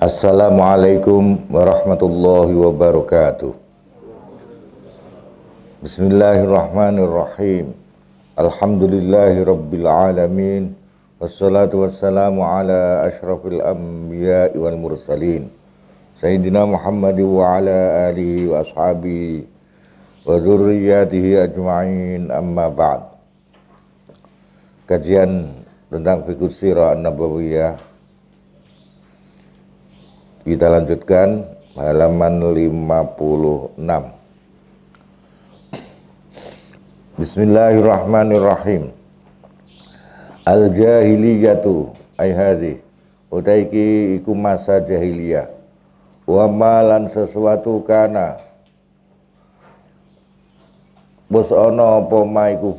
Assalamualaikum warahmatullahi wabarakatuh. Bismillahirrahmanirrahim. Alhamdulillahirabbil alamin. Wassalatu wassalamu ala asyrafil anbiya wal mursalin. Sayyidina Muhammad wa ala alihi wa ashabi wa dzurriyyatihi ajma'in amma ba'd. Kajian tentang fikih sirah an-nabawiyah Kita lanjutkan halaman 56. Bismillahirrahmanirrahim. Al-jahiliyatu ai hadhi utaiki iku masa jahiliyah. Wa malan sesuatu kana Bos ono apa maiku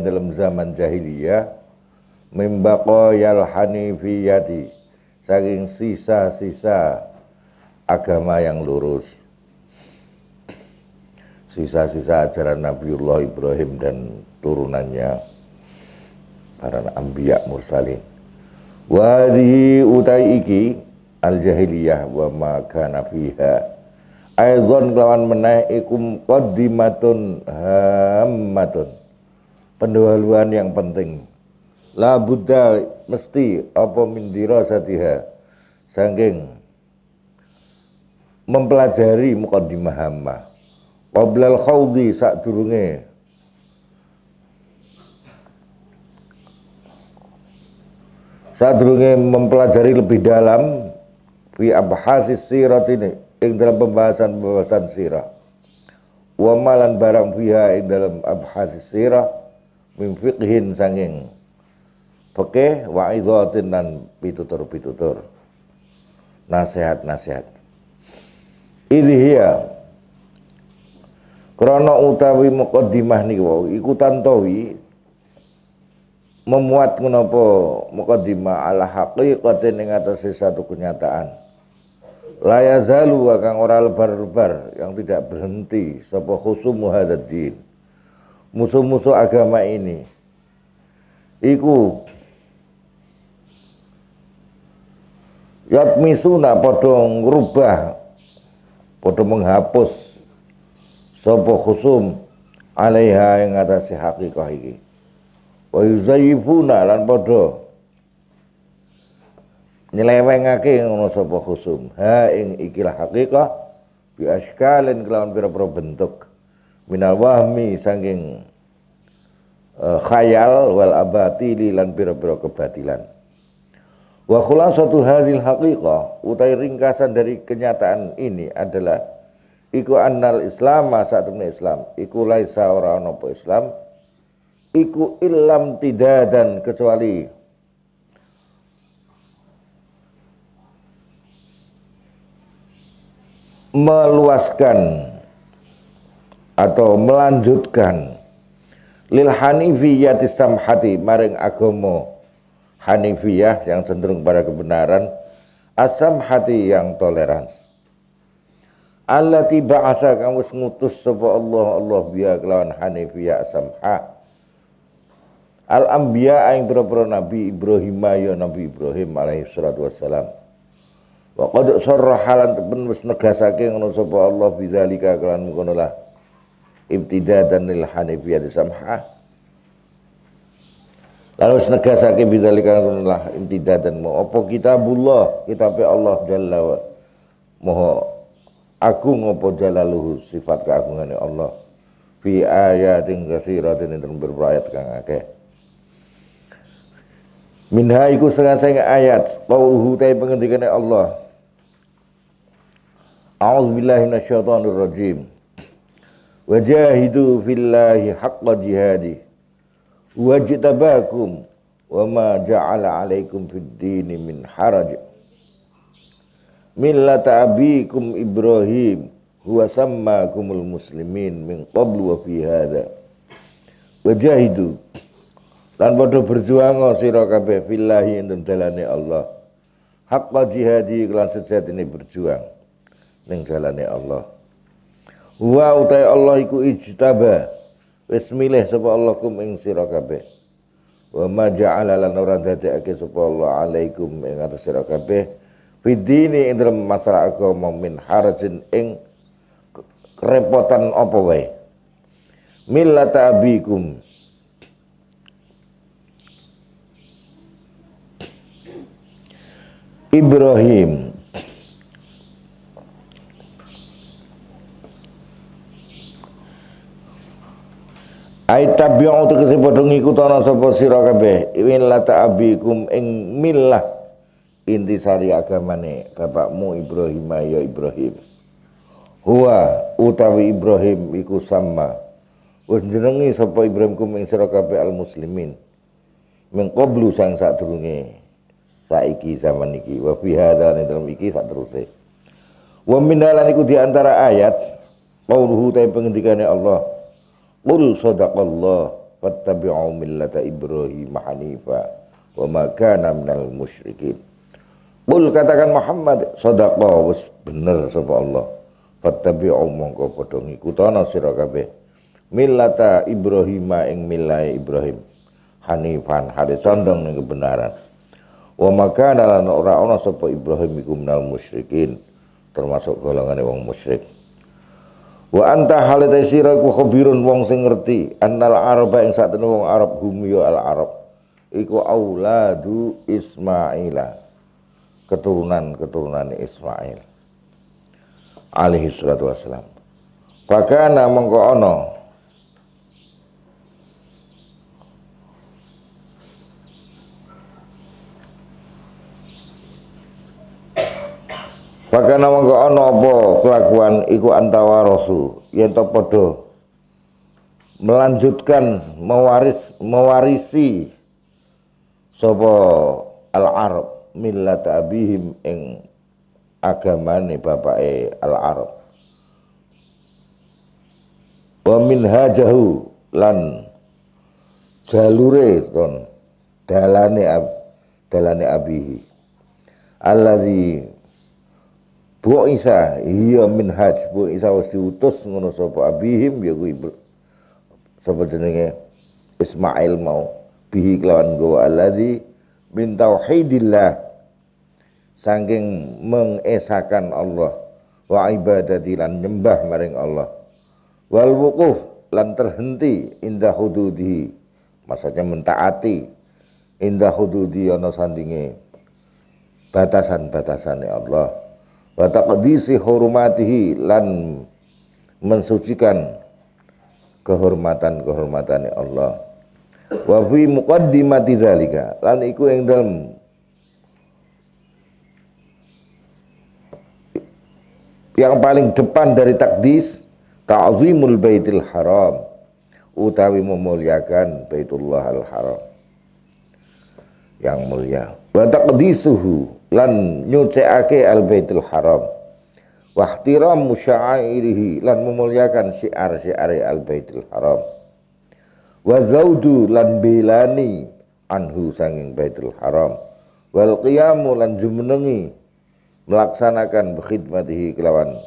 dalam zaman jahiliyah mimbaqo yal hanifiyati saking sisa-sisa agama yang lurus sisa-sisa ajaran Nabiullah Ibrahim dan turunannya para ambiya mursalin wa utai iki al jahiliyah wa ma kana fiha Aizon kelawan meneh ikum qaddimatun hammatun pendahuluan yang penting la buddha mesti apa Mindiro satiha sangking mempelajari mukaddimah hamma wablal khawdi sak durunge sak durunge mempelajari lebih dalam fi abhasis sirat ini ing dalam pembahasan-pembahasan sirah wamalan barang fiha ing dalam abhasis sirah min fiqhin sanging Pekeh wa'idotin dan pitutur-pitutur. Nasihat-nasihat. Ini dia. Krono utawi mukaddimah ni wau ikutan tawi memuat kenapa mukaddimah ala haqiqatin yang atas satu kenyataan. Laya zalu akan orang lebar-lebar yang tidak berhenti sapa khusum hadzal Musuh-musuh agama ini iku yatmisuna padha ngrubah padha menghapus sapa khusum alaiha ing atase hakikah iki wa yuzayyifuna lan padha nyelewengake ngono sapa khusum ha ing ikilah hakikah bi askalin kelawan pira-pira bentuk minal wahmi saking uh, khayal wal abati lan pira-pira kebatilan Wa khulasatu hadhil haqiqah utai ringkasan dari kenyataan ini adalah iku annal islama saat Islam iku laisa ora ana Islam iku illam tidak dan kecuali meluaskan atau melanjutkan lil hanifiyati samhati maring agomo Hanifiyah yang cenderung pada kebenaran, asam hati yang tolerans. Allah tiba asa kamu ngutus sapa Allah Allah biya kelawan Hanifiyah ha. Al anbiya yang berapa Nabi Ibrahim ya Nabi Ibrahim alaihi salatu wassalam. Wa qad sarrahalan temen wis negasake ngono sapa Allah bidzalika kelawan ngono lah. Ibtidadan lil Hanifiyah samha Lalu senegasake bidzalika lah dan mau apa kitabullah kitabnya Allah jalla wa moho ngopo apa jalaluhu sifat keagungannya Allah fi kasih katsiratin ing berayat kang akeh Minha iku setengah ayat Qauluhu ta'i penghentikannya Allah A'udzubillahi minasyaitonir rajim Wajahidu fillahi haqqa jihadih wajtabakum wa ma ja'ala alaikum fid dini min haraj millata abikum ibrahim huwa sammakumul muslimin min qablu wa fi hadha wajahidu lan padha berjuang sira kabeh fillahi ing dalane Allah haqqa jihadi kelan ini berjuang ning dalane Allah wa utai Allah iku ijtabah wis milih sapa Allah kum ing sira kabeh wa ma ja'ala lan ora dadekake sapa Allah alaikum ing atas sira kabeh dini ing dalam masalah agama min harajin ing kerepotan apa wae millata abikum Ibrahim biang tabi'u tegese padha ngikutana sapa sira kabeh millata abikum ing millah intisari agamane bapakmu Ibrahim ya Ibrahim. Huwa utawi Ibrahim iku sama wis jenengi sapa Ibrahim kum ing sira kabeh al muslimin. mengkoblu qablu sang sadurunge saiki zaman iki wa fi hadzal dalam iki sateruse. Wa min dalan iku diantara ayat qauluhu ta pengendikane Allah Qul sadaqallah fattabi'u millata Ibrahim hanifa wa makana minal musyrikin. Qul katakan Muhammad sadaqah was bener sapa Allah. Fattabi'u mongko padha ikutana sira Millata Ibrahim ing milai Ibrahim. Hanifan hadis condong yang kebenaran. Wa makana lana ora'ona ora Ibrahim iku minal musyrikin termasuk golongan wong musyrik. Wa anta halata sira ku khabirun wong sing ngerti annal araba ing sakjane wong Arab hum ya al Arab iku auladu Ismaila keturunan-keturunan Ismail alaihi salatu wassalam. Pakana mengko ana nama mongko ono apa kelakuan iku antawa rasul yen to padha melanjutkan mewaris mewarisi sopo al arab millat abihim ing agamane e al arab wa minhajahu lan jalure ton dalane ab, dalane abihi allazi Bu Isa iya min haj Bu Isa wis diutus ngono sapa abihim ya kuwi sapa jenenge Ismail mau bihi kelawan gowa allazi min tauhidillah saking mengesakan Allah wa ibadati lan nyembah maring Allah wal wuquf lan terhenti indah hududi maksudnya mentaati indah hududi ana sandinge batasan-batasane Allah wa taqdisi hurmatihi lan mensucikan kehormatan-kehormatannya Allah wa fi muqaddimati dzalika lan iku ing dalem yang paling depan dari takdis ta'zimul baitil haram utawi memuliakan Baitullah al-Haram yang mulia wa taqdisuhu lan nyucikake al baitul haram wa ihtiram musya'irihi lan memuliakan syiar-syiar al baitul haram wa zaudu lan belani anhu sanging baitul haram wal qiyamu lan jumenengi melaksanakan berkhidmatihi kelawan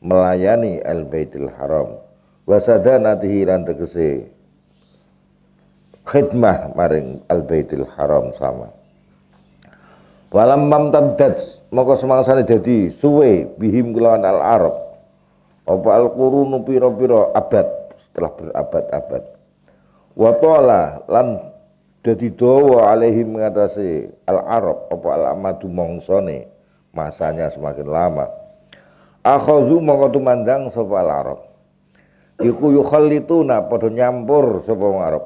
melayani al baitul haram wasadanatihi lan tegese khidmah maring al baitil haram sama walam mamtaddat moko semangsane dadi suwe bihim kelawan al arab apa al qurunu piro-piro abad setelah berabad-abad wa tola lan dadi dawa alaihi mengatasi al arab apa al amadu mongsone masanya semakin lama akhadhu moko tumandang sapa al arab iku yukhallituna padha nyampur sapa arab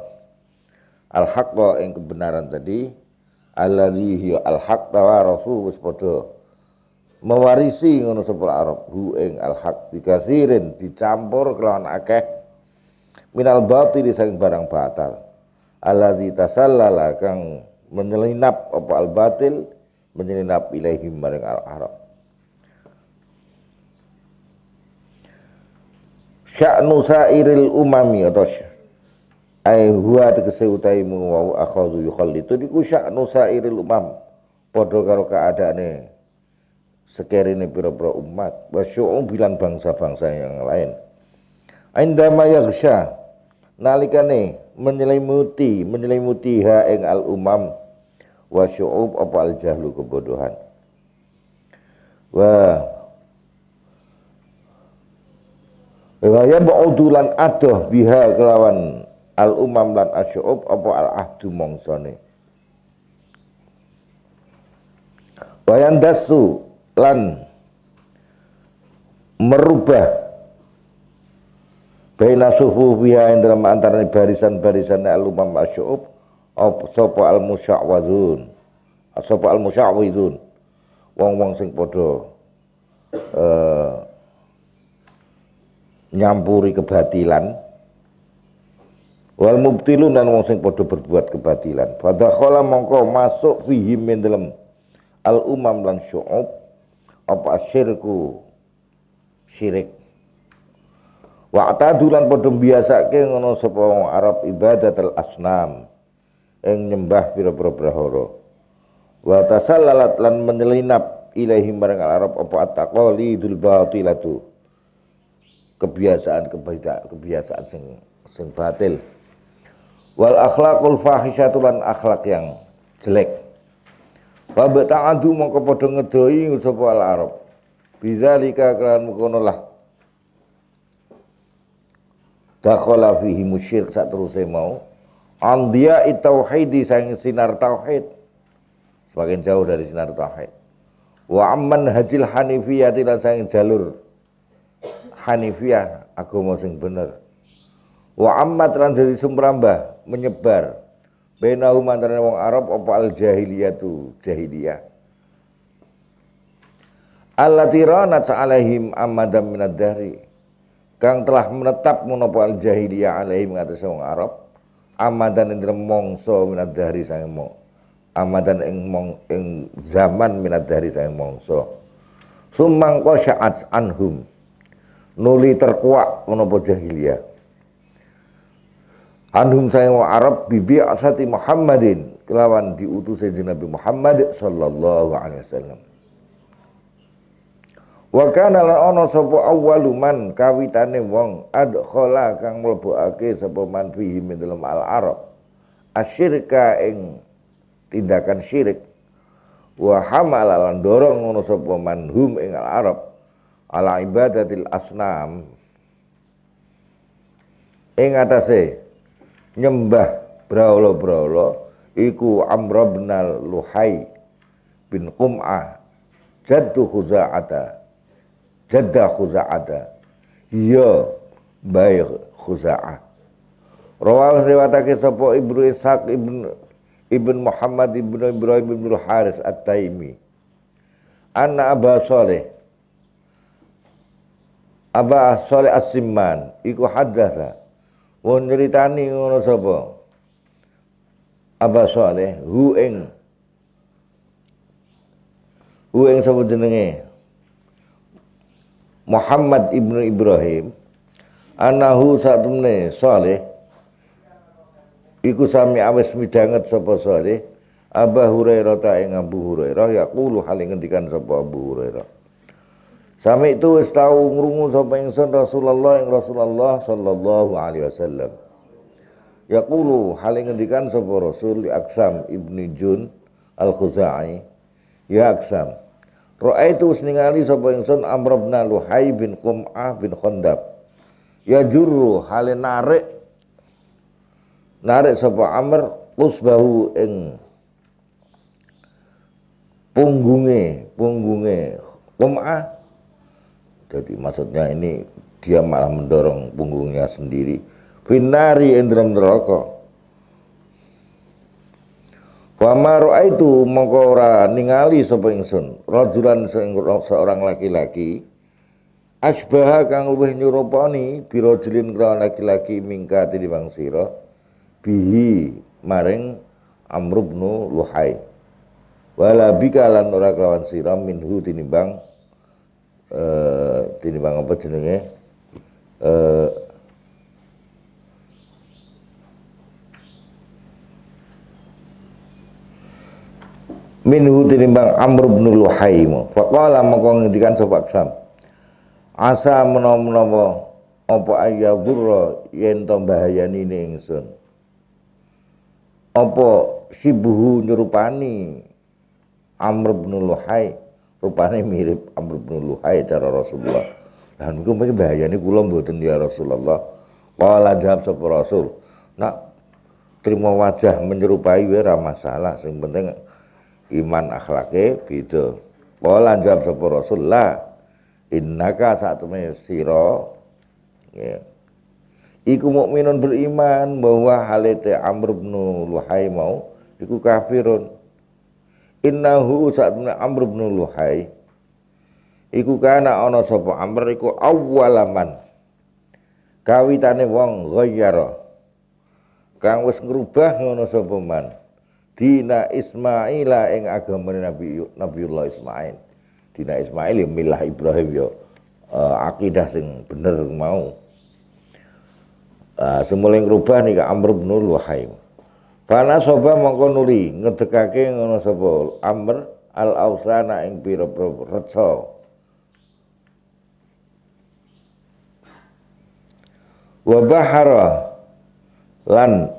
al haqqa yang kebenaran tadi alladzi hiya al haq wa rasul wis mewarisi ngono sapa Arab hu ing al haq dikasirin dicampur kelawan akeh minal batil saking barang batal alladzi tasallala kang menyelinap apa al batil menyelinap ilaihim maring al Arab sya'nu sairil umami atau ai huwa tegese utai mung wau akhadhu yukhallitu di sya'nu nusairil umam padha karo kaadane sekerene pira-pira umat wa syu'um bilang bangsa-bangsa yang lain indama yaghsha nalikane menyelimuti menyelimuti ha ing al umam wa syu'ub apa al jahlu kebodohan wa Raya ba'udulan adoh biha kelawan al umam lan asyub apa al ahdu mongsone wayan dasu lan merubah Baina suhu biha yang dalam antara barisan-barisan al-umam apa Sopo al musyawadzun sapa al musyawidzun Wong-wong sing podo eh, Nyampuri kebatilan wal mubtilun dan wong sing padha berbuat kebatilan khala mongko masuk fihi min dalem al umam lan syu'ub apa syirku syirik wa atadulan padha biasake ngono sapa wong Arab ibadatul asnam ing nyembah pira-pira brahara wa tasallalat lan menyelinap ilaihi marang Arab apa ataqalidul batilatu kebiasaan kebiasaan sing sing batil wal akhlakul fahisyatu lan akhlak yang jelek wa bata'adu mongko padha ngedoi sapa al arab bizalika kelan mengkono lah dakhala fihi musyrik sak teruse mau andia tauhidi sayang sinar tauhid semakin jauh dari sinar tauhid wa amman hajil hanifiyah tidak sang jalur hanifiyah agama sing bener wa ammat lan dadi sumrambah menyebar benahum antara wong Arab apa al tu jahiliyah allati ranat alaihim amadam minad dahri kang telah menetap menapa al jahiliyah alaihim ngatas wong Arab amadan ing mongso minad dahri sang mong amadan ing mong ing zaman minad dahri sang mongso sumangko sya'at anhum nuli terkuak menapa jahiliyah anhum sayang wa Arab bibi asati Muhammadin kelawan diutus Nabi Muhammad sallallahu alaihi wasallam Wa kana lan ana sapa man kawitane wong adkhala kang mlebokake sapa man fihi min dalam al arab asyirka ing tindakan syirik wa hamala lan dorong ngono sapa man hum ing al arab ala ibadatil asnam ing atase nyembah braulo braulo iku Amr bin Luhai bin Qum'ah jaddu Khuza'ata jadda Khuza'ata iya baik Khuza'ah Rawal riwatake sapa Ibnu Ishaq Ibnu Ibn Muhammad Ibnu Ibrahim Ibnu Haris At-Taimi Anna Aba Saleh Aba Saleh As-Simman iku wong nyritani ngono sapa Abah Saleh hu ing hu ing sapa jenenge Muhammad ibnu Ibrahim anahu satumne Saleh iku sami awis midhanget sapa Saleh abah Hurairah ta ing Abu Hurairah yaqulu hal ngendikan sapa Abu Hurairah Sami itu setahu ngrungu sapa ingsun Rasulullah yang Rasulullah sallallahu alaihi wasallam. Yaqulu hal ngendikan sapa Rasul ya Aksam Ibnu Jun Al-Khuzai ya Aksam. Ra'aitu ningali sapa ingsun Amr bin Luhai bin Qum'ah bin khondab Ya juru hale narik narik sapa Amr usbahu ing punggunge punggunge Qum'ah jadi maksudnya ini dia malah mendorong punggungnya sendiri finari endram neraka Wa ma raaitu mongko ora ningali sapa ingsun rajulan seorang laki-laki asbaha kang luwih nyurupani birajulin kelawan laki-laki mingka bang sira bihi maring Amr bin Luhai wala bika lan ora kelawan sira minhu tinimbang eh tinimbang apa jenenge eh minhu tinimbang Amr bin mu. faqala mongko ngendikan sapa Sam asa menawa-menawa apa guru yen to bahayani ingsun apa sibuhu nyerupani Amr bin Luhai rupanya mirip Amr bin Luhai cara Rasulullah dan itu mungkin ini kulam buatan ya Rasulullah wala jawab sapa Rasul nak terima wajah menyerupai wira masalah yang penting iman akhlaknya beda wala jawab sapa Rasul lah innaka ini siro ya iku mukminun beriman bahwa halete Amr bin Luhai mau iku kafirun innahu saat bin Amr bin Luhai iku kana ana sapa Amr iku awwalaman kawitane wong ghayyara kang wis ngrubah ngono sapa man dina Ismaila ing agama Nabi Nabiullah Ismail dina Ismail ya milah Ibrahim ya uh, akidah sing bener mau uh, ah, semula ngrubah nih Amr bin Luhaim Fana soba mongko nuli ngedekake ngono sapa amr al ausana ing pira reca. Wa bahara lan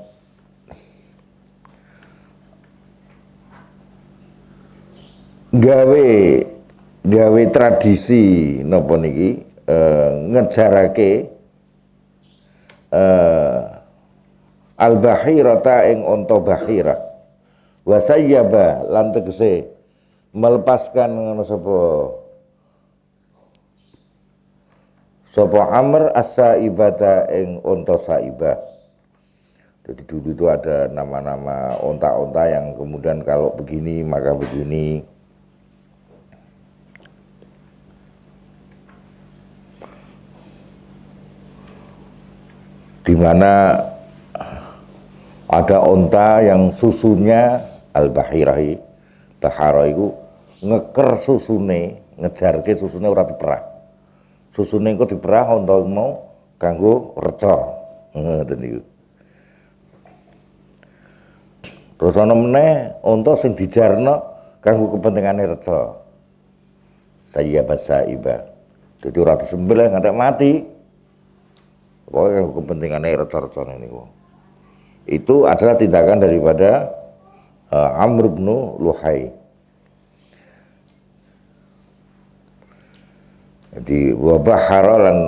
gawe gawe tradisi napa niki e, ngejarake eh al bahirata ing onto bahira wasayyaba lan tegese melepaskan ngono sapa sapa amr as-saibata ing onto saibah jadi dulu itu ada nama-nama onta-onta yang kemudian kalau begini maka begini. Di mana ada onta yang susunya al-bahirahi tahara itu ngeker susune, ngejarke susune ora diperah. Susune kok diperah onta mau kanggo reca. Ngoten niku. Terus ana meneh onta sing dijarno kanggo kepentingane reca. Saya basa iba. Jadi ora disembelih nganti mati. Pokoke kepentingane reca-reca niku itu adalah tindakan daripada uh, Amr bin Luhai. Jadi wabahara lan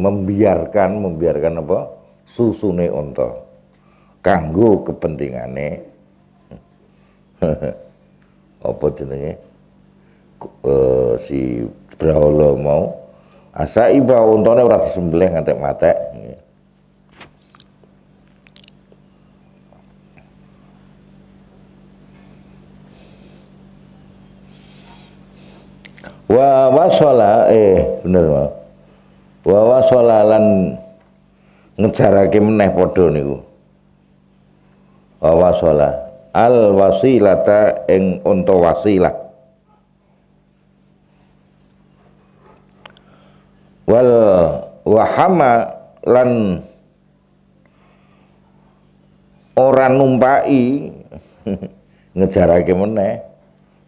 membiarkan membiarkan apa susune onto kanggo kepentingane apa jenenge uh, si Brahola mau asa iba untone ora disembelih ngantek mate wa wasala eh bener mah. wa wasala lan ngejarake meneh padha niku wa wasala al wasilata ing unta wasilah wal wahama lan ora numpai ngejarake meneh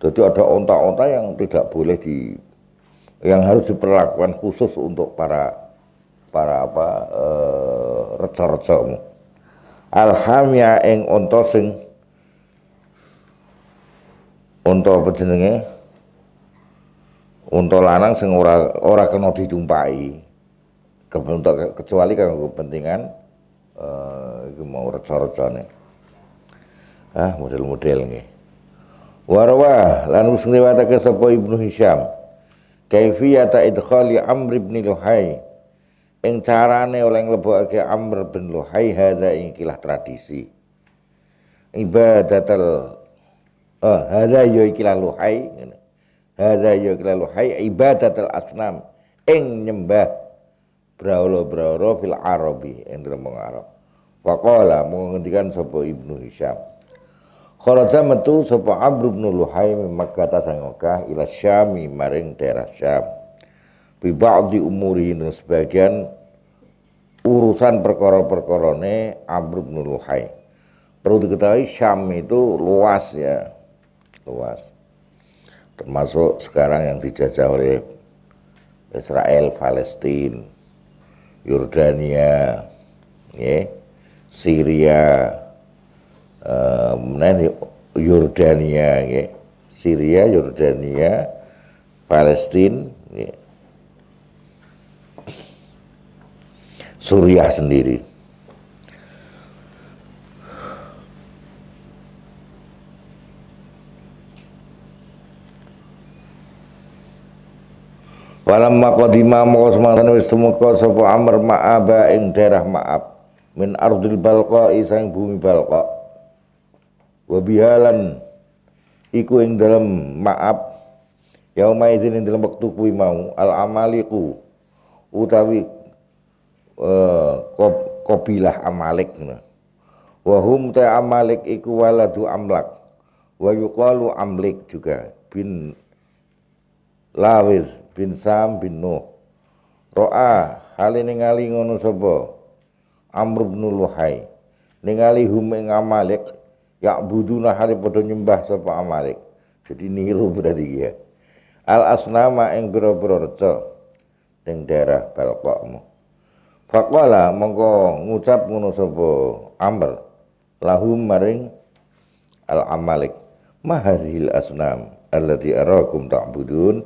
jadi ada onta-onta yang tidak boleh di yang harus diperlakukan khusus untuk para para apa eh, reca-reca Alhamya ing onta sing onta apa jenenge? Onta lanang sing ora ora kena dijumpai. Kebentuk kecuali kanggo kepentingan eh uh, mau reca-recane. Ah model-model nggih. Warwa lan wis ngriwatake sapa Ibnu Hisham kaifiyata idkhali Amr bin Luhai ing carane oleh nglebokake Amr bin Luhai hadza ing kilah tradisi Ibadatul oh hadza yo ya ikilah Luhai ngene hadza yo ya ikilah Luhai ibadatul asnam ing nyembah braolo-braolo fil arabi ing Arab faqala menghentikan sapa Ibnu Hisyam. Kharaja metu sapa Amr bin Luhai Makkah ta sang Makkah ila Syami maring daerah Syam. Bi ba'di umuri sebagian urusan perkara-perkarane Amr bin Luhai. Perlu diketahui Syam itu luas ya. Luas. Termasuk sekarang yang dijajah oleh Israel, Palestina, Yordania, ya, Syria, kemudian Yordania ya. Syria Yordania Palestina ya. Suriah sendiri Walam makodima moko semangsan wis tumeka sapa Amr ma'aba ing daerah Ma'ab min ardil balqa isang bumi balqa wabihalan iku ing dalam maaf yauma izin ing dalam waktu kuwi mau al amaliku utawi eh, kopilah kob, amalik wahum ta amalik iku waladu amlak wa yuqalu amlik juga bin Lawis bin Sam bin Nuh ro'a hale ningali ngono sobo Amr bin Luhai ningali hum ing amalik ya buduna hari pada nyembah sapa amalik jadi niru berarti ya al asnama ing boro-boro reca ning daerah balqamu faqala mongko ngucap ngono sapa amr lahum maring al amalik mahadhil asnam allati arakum ta'budun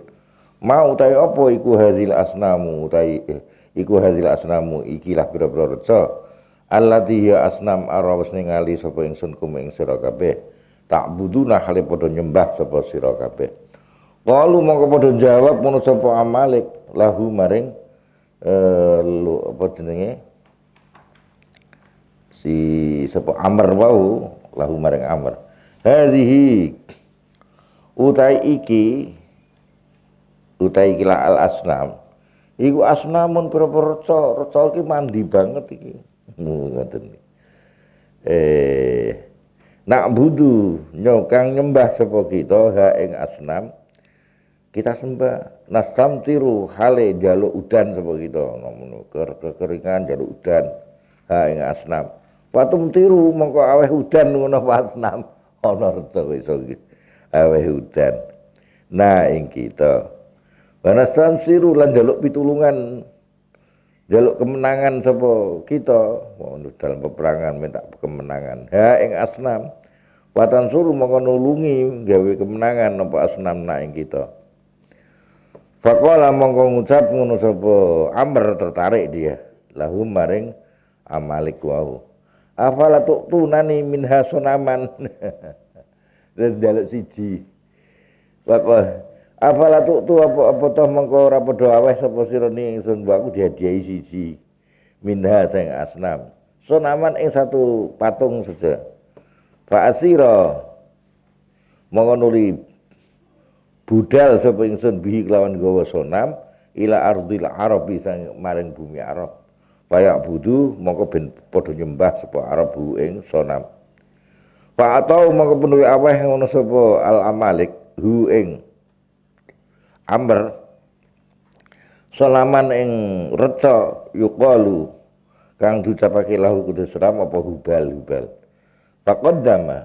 mau utai apa iku hadhil asnamu tai eh, iku hadhil asnamu ikilah boro-boro alladzi ya asnam arawas ningali sapa ingsun kum ing sira kabeh tak buduna hale padha nyembah sapa sira kabeh qalu mongko padha jawab ngono sapa amalik lahu maring eh lu apa jenenge si sapa amr wau lahu maring amr hadhihi utai iki utai kila al asnam iku asnamun pira-pira reca reca mandi banget iki ngoten eh nak budu nyokang nyembah sapa kita ha ing asnam kita sembah nasam tiru hale jaluk udan sapa kita ngono ker kekeringan jaluk udan ha ing asnam patum tiru mongko aweh udan ngono asnam ana reca iso aweh udan nah ing kita Wanasam siru lan jaluk pitulungan jaluk kemenangan sapa kita mau dalam peperangan minta kemenangan ha ing asnam watan suruh mongko nulungi gawe kemenangan napa asnam nak ing kita Fakola mongko ngucap ngono sapa Amr tertarik dia lahu maring amalik wau afala tunani minha sunaman dan jaluk siji bapak. Afala tu tu apa apa toh mengko ora padha aweh sapa sira ni ingsun aku dihadiahi siji minha sing asnam. Sonaman ing satu patung saja. Fa asira mongko nuli budal sapa ingsun bihi kelawan gawa sonam ila ardil arabi sang maring bumi Arab. Bayak budu mongko ben padha nyembah sapa Arab bu ing sonam. Fa atau mongko penuhi aweh ngono sapa al amalik hu ing Amr salaman ing reca yuqalu kang diucapake lahu kudu seram apa hubal hubal faqaddama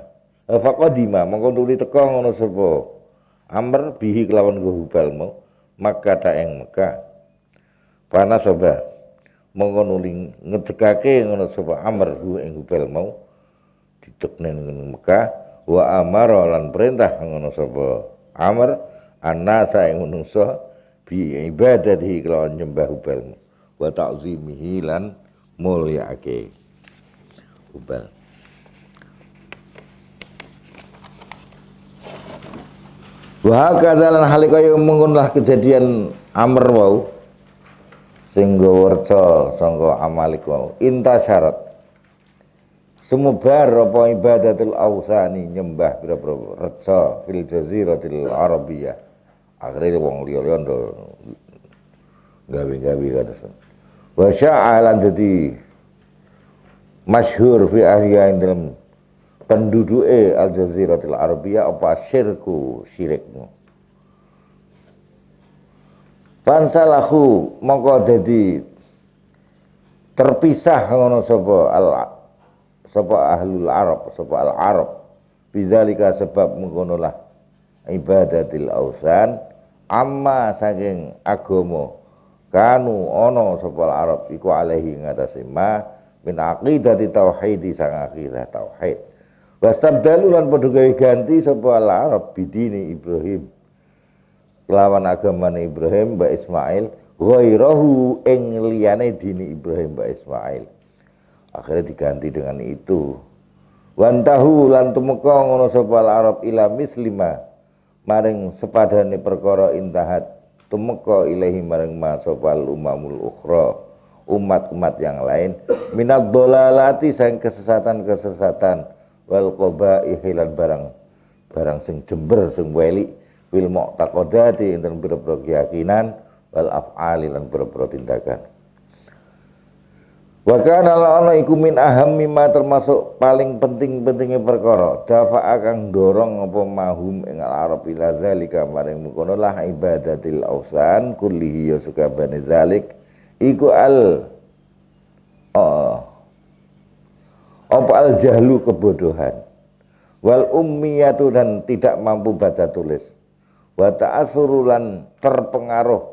eh, faqadima mongko nuli teka ngono sapa Amr bihi kelawan go hubal mau maka ta ing Mekah panas soba mongko nuli ngedekake ngono sapa Amr hu ing hubal mau didekne ning Mekah wa amara lan perintah ngono sapa Amr anasa saya menungso bi di kalau nyembah ubalmu wa ta'zimihi lan mulyake hubal Wa kadalan halika yo mengkonlah kejadian amr wau sing gawerca sangka amalik wau syarat sumubar apa ibadatul ausani nyembah pira-pira reca fil jaziratil arabiyah akhirnya wong liya-liya ndo gawe-gawe kados wa sya'alan dadi masyhur fi ahliya ing dalam penduduke al arabia apa syirku syirikmu Pansalahu mongko dadi terpisah ngono sapa al sapa ahlul arab sapa al arab bidzalika sebab mengkonolah ibadatil ausan amma saking agomo kanu ono sapa Arab iku alaihi ngatasi ma min aqidati tauhidi sang aqidah tauhid wastabdalu lan padha gawe ganti sapa Arab bidini Ibrahim kelawan agamane Ibrahim Mbak Ismail ghairahu ing liyane dini Ibrahim Mbak Ismail akhirnya diganti dengan itu wantahu lan tumeka ngono sapa Arab ila mislima maring sepadane perkara intahat tumeka ilahi maring masofal umamul ukhra umat-umat yang lain minat dolalati sang kesesatan-kesesatan wal koba ihilan barang barang sing jember sing weli fil mu'taqadati ing pira-pira keyakinan wal af'ali lan pira tindakan Wa kana la'ana iku min aham mimma termasuk paling penting-pentingnya perkara. Dafa akan dorong apa mahum ing Arab ila zalika maring mengkono lah ibadatil ausan kullihi ya sakabane zalik iku al oh, apa al jahlu kebodohan wal ummiyatu dan tidak mampu baca tulis wa ta'assurulan terpengaruh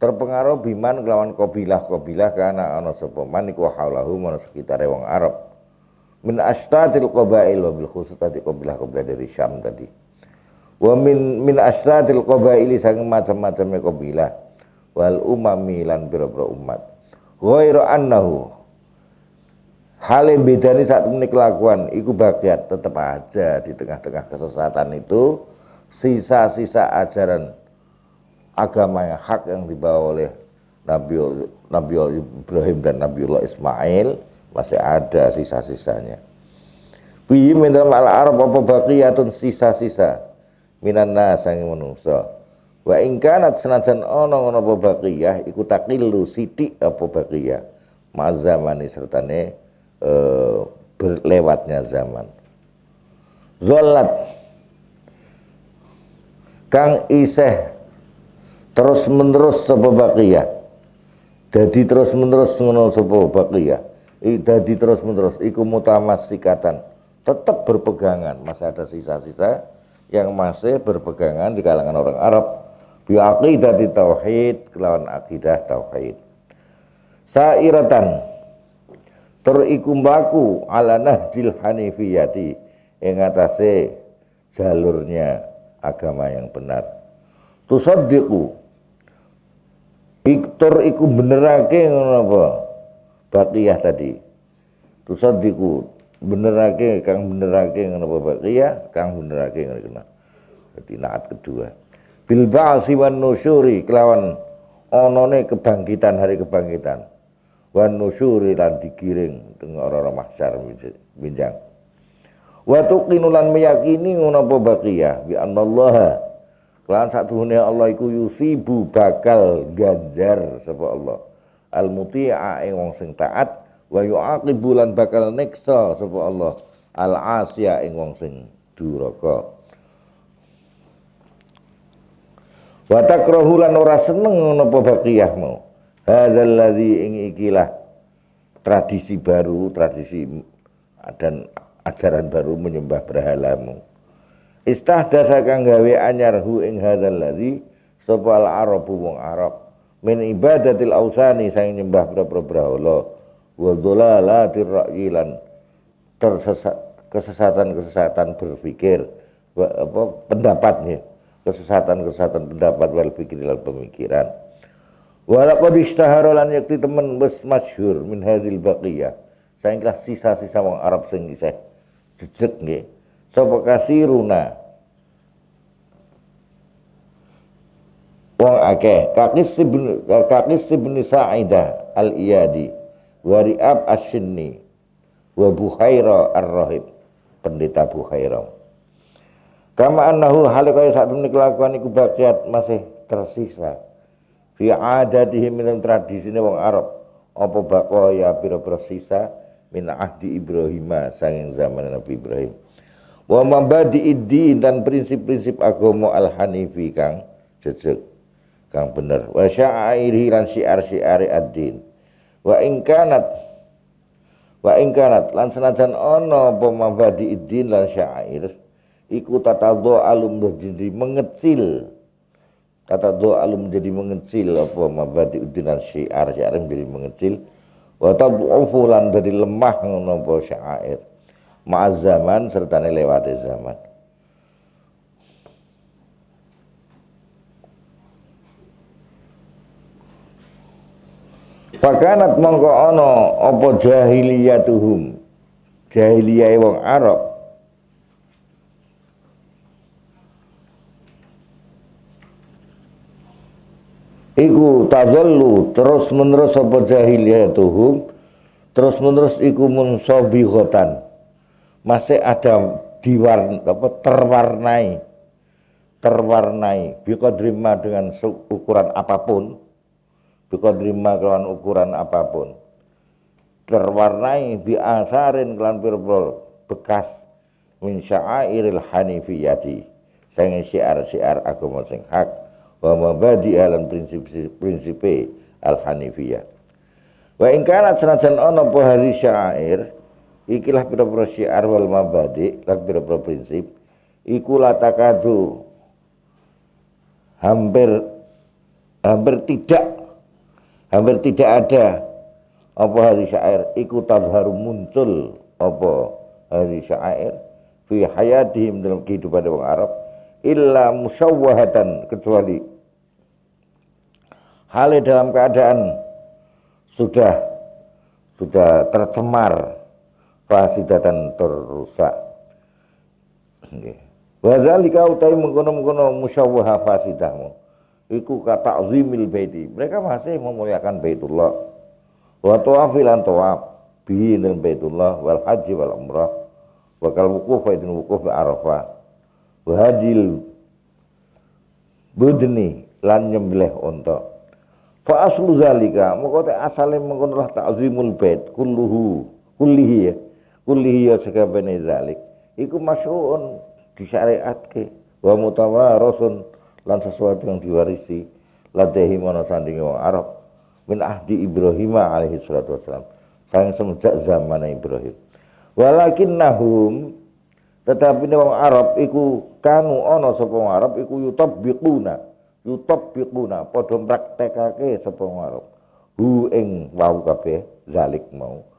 terpengaruh biman kelawan kobilah kobilah karena ana sapa man iku haulahu mana sekitar wong Arab min ashtatil qabail wabil khusus tadi kobilah kobilah dari Syam tadi wa min min ashtadil qabaili sang macam-macamnya kobilah wal umami lan pira-pira umat ghairu annahu beda ini saat ini kelakuan Iku bagiat tetap aja di tengah-tengah kesesatan itu Sisa-sisa ajaran agama yang hak yang dibawa oleh Nabi, Nabi Ibrahim dan Nabi Allah Ismail masih ada sisa-sisanya. Bihi min dalam al arab apa baqiyatun sisa-sisa minan nas yang Wa ingkanat senajan ono ono apa baqiyah iku taqilu sithik apa baqiyah mazamani sertane e, eh, berlewatnya zaman. Zolat kang iseh terus menerus sebab bakiyah jadi terus menerus mengenal sebab jadi jadi terus menerus iku sikatan tetap berpegangan masih ada sisa-sisa yang masih berpegangan di kalangan orang Arab bi di tauhid kelawan akidah tauhid sairatan terikumbaku ala nahjil hanifiyati yang atasnya jalurnya agama yang benar tusaddiqu Iktur iku benerake ngono apa? Baqiyah tadi. Tusadiku benerake kang benerake ngono apa baqiyah, kang benerake ngono kena. Dadi naat kedua. Bil ba'si wan nusyuri kelawan onone kebangkitan hari kebangkitan. Wan nusyuri lan digiring teng ora-ora mahsyar binjang. Wa lan meyakini ngono apa baqiyah bi annallaha Lan saat Allah iku yusibu bakal ganjar sapa Allah. Al muti'a ing wong sing taat wa yuaqibu lan bakal niksa sapa Allah. Al asya ing wong sing duraka. Wa takrahu lan ora seneng napa baqiyah mau. Hadzal ladzi ing ikilah tradisi baru, tradisi dan ajaran baru menyembah berhalamu istahdatsa kang gawe anyar hu ing hadzal ladzi sapa al arabu wong arab min ibadatil ausani sang nyembah pira-pira berhala wa dhalalatir ra'yi lan kesesatan-kesesatan berpikir apa pendapatnya kesesatan-kesesatan pendapat wal fikir lan pemikiran walaqad ishtahara lan yakti teman wis masyhur min hadzal baqiyah saengkah sisa-sisa wong arab sengi isih jejeg nggih sapa kasiruna wong akeh kakis ibn kakis ibn saida al-Iyadi wa Ri'ab asy wa Buhaira ar-Rahib pendeta Buhaira kama annahu halika saat menika kelakuan iku bakiat masih tersisa fi adatihi min tradisine wong Arab apa bakoya oh pira-pira sisa min ahdi Ibrahim sanging zaman Nabi Ibrahim wa idin dan prinsip-prinsip agama al-hanifi kang jejeg kang bener wa syair lan syar syiari ad-din wa ingkanat wa ingkanat lan senajan ana apa mabadi din lan syair iku tatadho alum menjadi mengecil doa alum menjadi mengecil apa mabadi din lan syiar syiar menjadi mengecil wa tabu lan dari lemah ngono apa syair ma'az zaman serta lewati zaman Pakanat mongko ono apa jahiliyatuhum jahiliyah wong Arab iku tazallu terus menerus apa jahiliyatuhum terus menerus iku munsabihotan masih ada diwarna apa terwarnai terwarnai terima dengan ukuran apapun biqadrima dengan ukuran apapun terwarnai biasarin kelan pirbol bekas min syairil hanifiyati sehingga syiar-syiar agama sing hak wa mabadi alam prinsip prinsipi al hanifiyah wa ingkarat senajan ono pohari syair ikilah pira-pira syiar wal mabadi lan pira-pira prinsip iku latakadu hampir hampir tidak hampir tidak ada apa hari syair iku tazharu muncul apa hari syair fi hayatihim dalam kehidupan orang Arab illa musawwahatan kecuali hal dalam keadaan sudah sudah tercemar fasidatan terusak. nggih wa zalika utai mengkono-mengkono musyawwaha fasidahmu iku kata zimil baiti mereka masih memuliakan baitullah wa tawafilan tawaf bihi dan baitullah wal haji wal umrah wa kal wukuf idin wukuf arafah wa hadil budni lan nyembelih unta fa aslu zalika moko te asale mengkono lah ta'zimul bait kulluhu kullihi ya kulliya sakabene zalik iku masyruun ke wa mutawarasun lan sesuatu yang diwarisi ladehi mana sandinge wong Arab min ahdi Ibrahim alaihi salatu wasalam sayang semenjak zaman Ibrahim walakin nahum tetapi ini wong Arab iku kanu ana sapa wong Arab iku yutab yutabbiquna padha praktekake sapa Arab hu ing wau kabeh zalik mau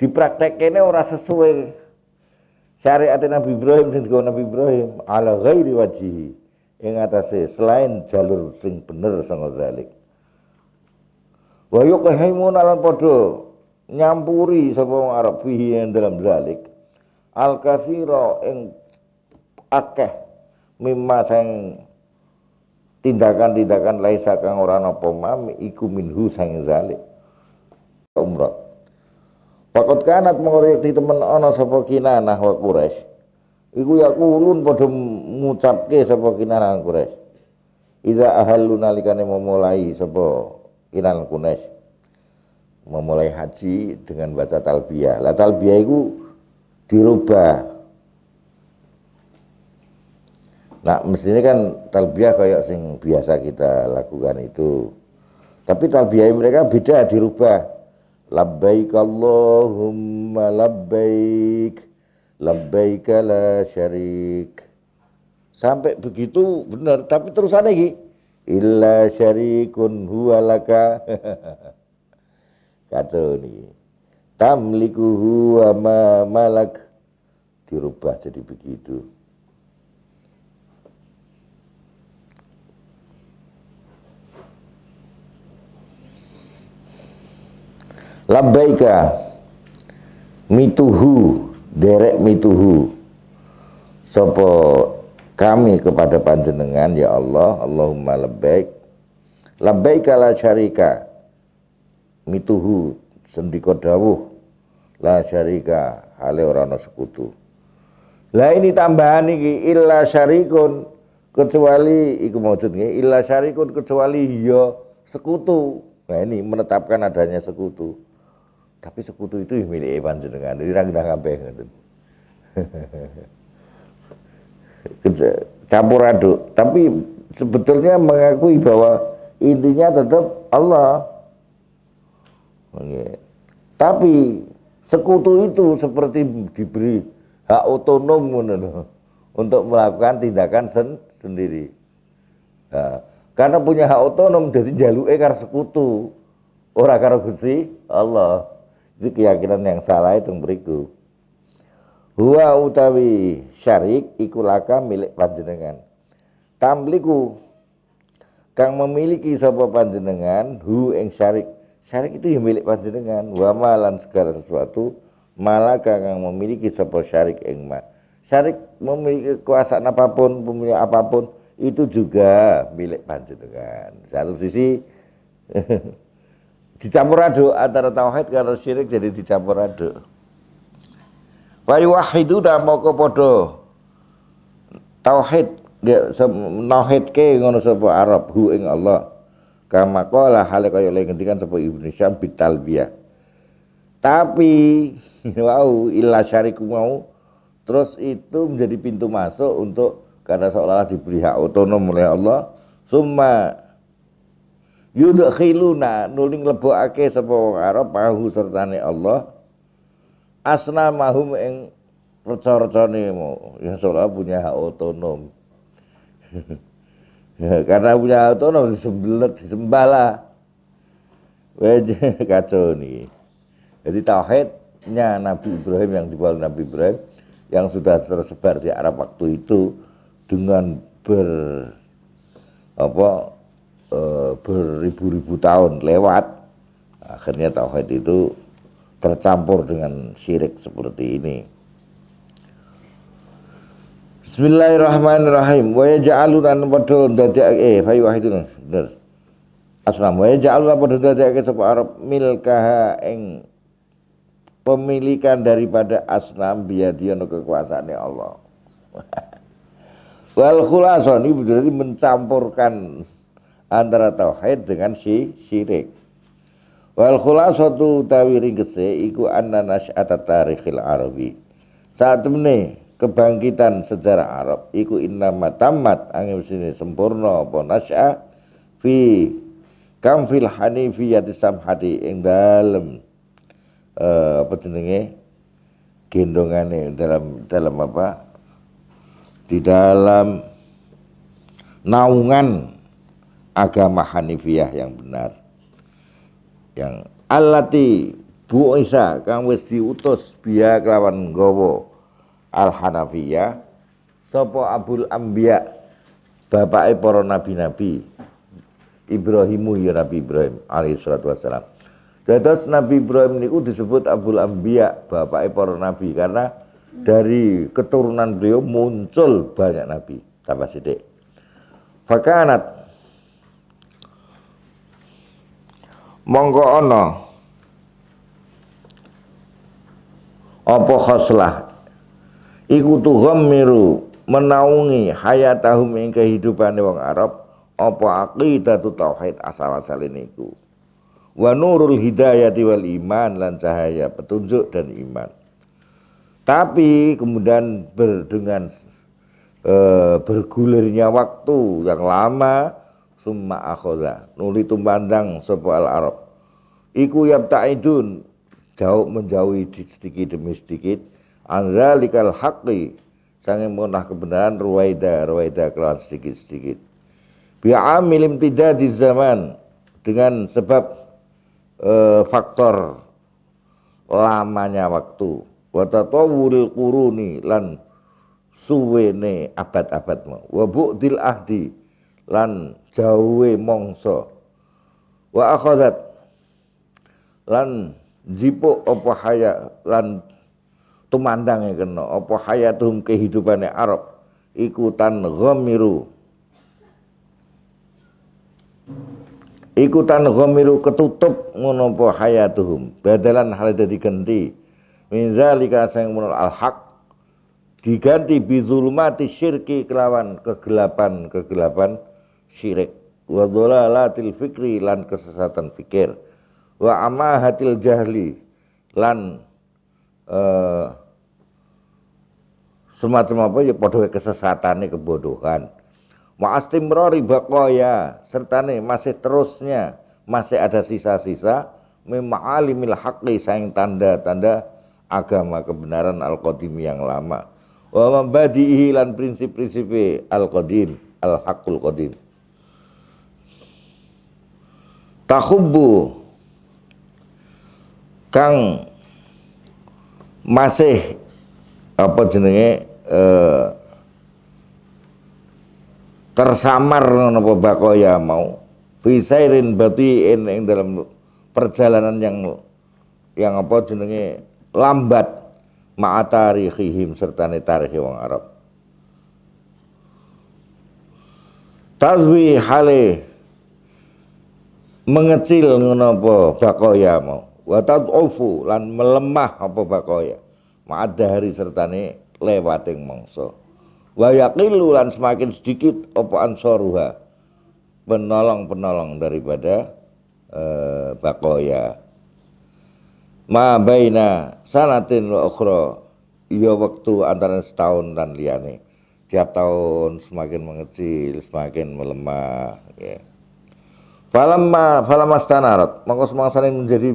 dipraktekene ora sesuai syariat Nabi Ibrahim sing Nabi Ibrahim ala ghairi wajihi ing atase selain jalur sing bener sanga zalik wa yuqhimun lan podo nyampuri sapa wong Arab fihi yang dalam zalik al kathira ing akeh mimma sang tindakan-tindakan laisa kang ora napa mami iku minhu sang zalik umrah Pakot kanat di temen ana sapa kinanah wa Quraisy. Iku ya kulun padha ngucapke sapa kinanah Quraisy. Iza ahallu nalikane memulai sapa kinanah Quraisy. Memulai haji dengan baca talbiyah. Lah talbiyah iku dirubah. Nah, mestinya kan talbiyah kayak sing biasa kita lakukan itu. Tapi talbiyah mereka beda dirubah labbaik Allahumma labbaik labbaik la syarik sampai begitu benar tapi terus lagi illa syarikun huwa laka kacau nih tamlikuhu wa ma malak dirubah jadi begitu labbaika mituhu derek mituhu sopo kami kepada panjenengan ya Allah Allahumma labbaik labbaika la syarika mituhu sentiko dawuh la syarika hale ora sekutu lah ini tambahan ini illa syarikun kecuali iku maksud nggih illa syarikun kecuali yo iya sekutu nah ini menetapkan adanya sekutu tapi sekutu itu ya milik jenengan Jadi orang tidak ngapain ngoten. campur aduk tapi sebetulnya mengakui bahwa intinya tetap Allah okay. tapi sekutu itu seperti diberi hak otonom untuk melakukan tindakan sen sendiri nah, karena punya hak otonom jadi jalur ekar sekutu orang karo gusti Allah itu keyakinan yang salah itu berikut. huwa utawi syarik ikulaka milik panjenengan tamliku kang memiliki sapa panjenengan hu eng syarik syarik itu yang milik panjenengan wa malan segala sesuatu malaka kang memiliki sapa syarik eng ma syarik memiliki kuasaan apapun pemilik apapun itu juga milik panjenengan satu sisi dicampur aduk antara tauhid karo syirik jadi dicampur aduk wa yuwahidu dah moko podo tauhid tauhid ke ngono sapa Arab hu ing Allah kama qala hale kaya le ngendikan sapa Ibnu Syam bitalbiyah tapi wow illa syariku mau terus itu menjadi pintu masuk untuk karena seolah-olah diberi hak otonom oleh Allah summa yudkhiluna nuling lebokake sapa wong Arab pahu sertane Allah asnamahum ing reca-recane ya salah punya hak otonom ya, karena punya hak otonom disembelet disembala wajah kacau nih jadi tauhidnya Nabi Ibrahim yang dibawa Nabi Ibrahim yang sudah tersebar di Arab waktu itu dengan ber apa Eh, beribu-ribu tahun lewat akhirnya tauhid itu tercampur dengan syirik seperti ini Bismillahirrahmanirrahim wa yaj'alu an padha dadekake eh fa wahidun bener aslam wa yaj'alu padha dadekake sapa Arab milkaha ing pemilikan daripada asnam biadiyana kekuasaane Allah. Wal khulason ini berarti mencampurkan antara tauhid dengan si syirik. Wal khulasatu utawi ringkese iku anna nasy'ata tarikhil arabi. Saat temene kebangkitan sejarah Arab iku inna tamat angin sini sempurna apa nasya fi kam fil yati samhati ing dalem eh apa jenenge gendongane dalam dalam apa di dalam naungan agama Hanifiyah yang benar yang alati Bu Isa kang wis diutus biya kelawan Gowo Al Hanafiyah Sopo Abul Anbiya Bapak para nabi-nabi Ibrahimu ya Nabi Ibrahim alaihi salatu wassalam Terus Nabi Ibrahim niku disebut Abul Anbiya Bapak para nabi karena dari keturunan beliau muncul banyak nabi tambah sithik Fakanat mongko ono apa khoslah iku miru menaungi hayatahum ing di wong Arab apa tu tauhid asal-asal niku wa nurul hidayati wal iman lan cahaya petunjuk dan iman tapi kemudian ber, dengan e, bergulirnya waktu yang lama summa akhoda nuli tumpandang sapa al arab iku yabtaidun jauh menjauhi sedikit demi sedikit anzalikal haqqi sange munah kebenaran ruwaida ruwaida kelawan sedikit-sedikit bi'amil tidak di zaman dengan sebab e, faktor lamanya waktu wa tatawuril quruni lan suwene abad-abad mau wa bu'dil ahdi lan jauwe mongso wa akhazat lan jipuk apa haya lan tumandange kena apa hayatum kehidupane Arab ikutan ghamiru ikutan ghamiru ketutup ngono apa hayatuhum badalan hal dadi diganti min zalika sing menul al haq diganti zulmati syirki kelawan kegelapan kegelapan syirik wa dolalatil fikri lan kesesatan fikir wa amahatil jahli lan uh, semacam apa ya padha kesesatane kebodohan wa astimrari baqaya sertane masih terusnya masih ada sisa-sisa alimil haqqi saing tanda-tanda agama kebenaran al-qadim yang lama wa mabadihi lan prinsip-prinsipe prinsip al-haqqul qadim tahubbu kang masih apa jenenge eh, tersamar ngono bakoya mau fisairin batiin ing dalam perjalanan yang yang apa jenenge lambat ma'atarihihim serta tarikh wong Arab tazwi hale mengecil ngono apa bakoya mau wa ofu lan melemah apa bakoya serta sertane lewating mangsa wayakilu lan semakin sedikit apa ansoruha penolong-penolong daripada eh, bakoya ma baina sanatin loh okro iya waktu antara setahun dan liane tiap tahun semakin mengecil semakin melemah ya. Falamma falamastanarat, maka semangsane menjadi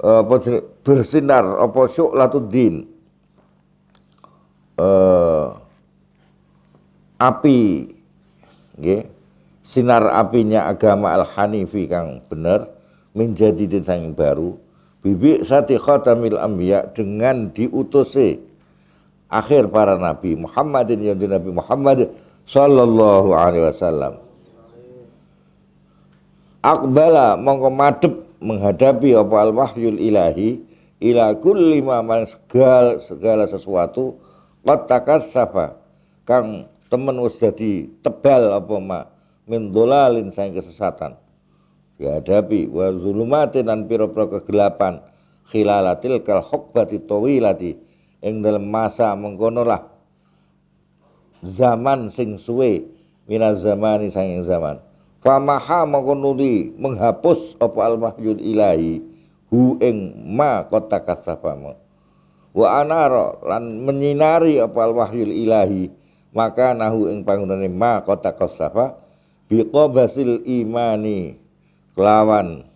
eh, apa uh, bersinar apa syu'latuddin. Uh, api nggih, sinar apinya agama al-Hanifi kang bener menjadi yang baru bibi sati khatamil anbiya dengan diutose akhir para nabi Muhammadin yang Nabi Muhammad sallallahu alaihi wasallam akbala mongko madep menghadapi apa al wahyul ilahi ila kulli man segala, segala sesuatu qad takassaba kang temen wis dadi tebal apa ma min dolalin sang kesesatan dihadapi wa zulumati dan pira-pira kegelapan khilalatil kal hukbati tawilati ing dalam masa mengkono lah zaman sing suwe mina zamani sanging zaman Famaha mengkonuli menghapus apa al mahyud ilahi hu ing ma kota kasafama. Wa anara lan menyinari apa al mahyud ilahi maka nahu ing panggunane ma kota kasafa basil imani kelawan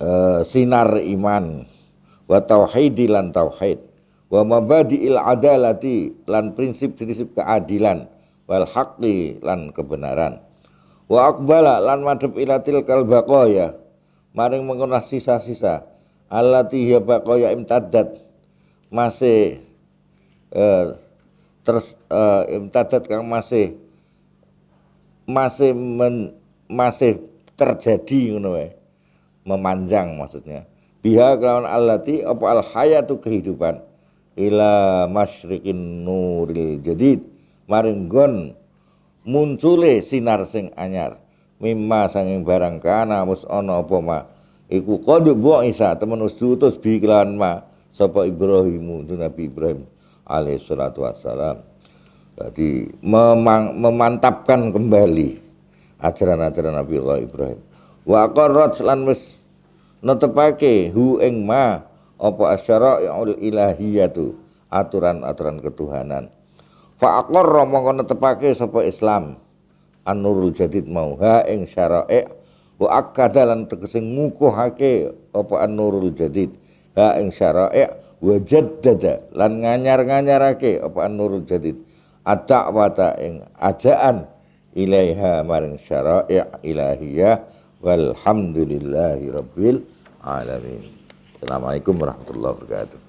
e, sinar iman wa tauhidi lan tauhid wa il adalati lan prinsip-prinsip keadilan wal haqqi lan kebenaran wa akbala lan madhab ilatil tilkal baqaya maring mengkona sisa-sisa allati hiya baqaya imtaddat masih eh, terus eh, imtaddat kang masih masih men, masih terjadi ngono wae memanjang maksudnya biha kelawan allati apa al hayatu kehidupan ila masyriqin nuril jadid maring gon muncule sinar sing anyar mimma sanging barang kana mus ana apa ma iku buang Isa temen utus bi kelawan ma sapa Ibrahim itu Nabi Ibrahim alaihi salatu wassalam jadi memantapkan kembali ajaran-ajaran Nabi Allah Ibrahim wa qarrat lan wis netepake hu ing ma apa asyara ilahiyatu tu aturan-aturan ketuhanan fa aqarra mongko netepake sapa Islam an-nurul jadid mau ha ing syara'i wa akada lan tegese ngukuhake apa an-nurul jadid ha ing syara'i wa jaddada lan nganyar-nganyarake apa an-nurul jadid ad-da'wata ing ajaan ilaiha maring syara'i ilahiyah walhamdulillahi rabbil alamin Assalamualaikum warahmatullahi wabarakatuh